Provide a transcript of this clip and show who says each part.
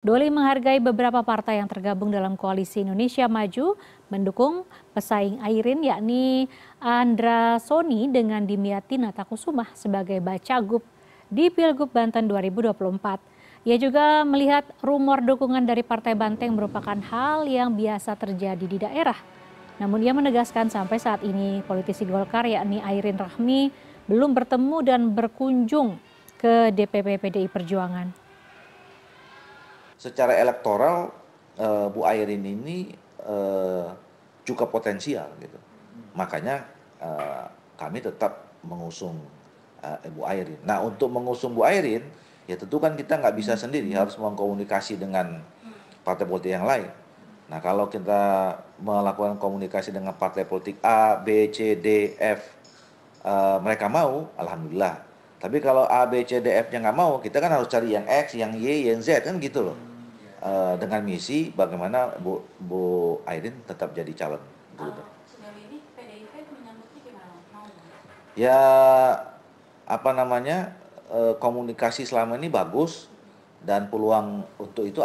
Speaker 1: Doli menghargai beberapa partai yang tergabung dalam koalisi Indonesia Maju mendukung pesaing Airin yakni Andra Soni dengan Dimyati Natakusumah sebagai bacagup di Pilgub Banten 2024. Ia juga melihat rumor dukungan dari Partai Banteng merupakan hal yang biasa terjadi di daerah. Namun ia menegaskan sampai saat ini politisi Golkar yakni Airin Rahmi belum bertemu dan berkunjung ke DPP PDI Perjuangan
Speaker 2: secara elektoral uh, Bu Airin ini uh, cukup potensial gitu. Makanya uh, kami tetap mengusung uh, Bu Airin. Nah untuk mengusung Bu Airin ya tentu kan kita nggak bisa sendiri harus mengkomunikasi dengan partai politik yang lain. Nah kalau kita melakukan komunikasi dengan partai politik A, B, C, D, F, uh, mereka mau, alhamdulillah. Tapi kalau A, B, C, D, F-nya nggak mau, kita kan harus cari yang X, yang Y, yang Z kan gitu loh. Eh, dengan misi bagaimana Bu Bu tetap jadi calon gubernur. Uh, Ya apa namanya eh, komunikasi selama ini bagus dan peluang untuk itu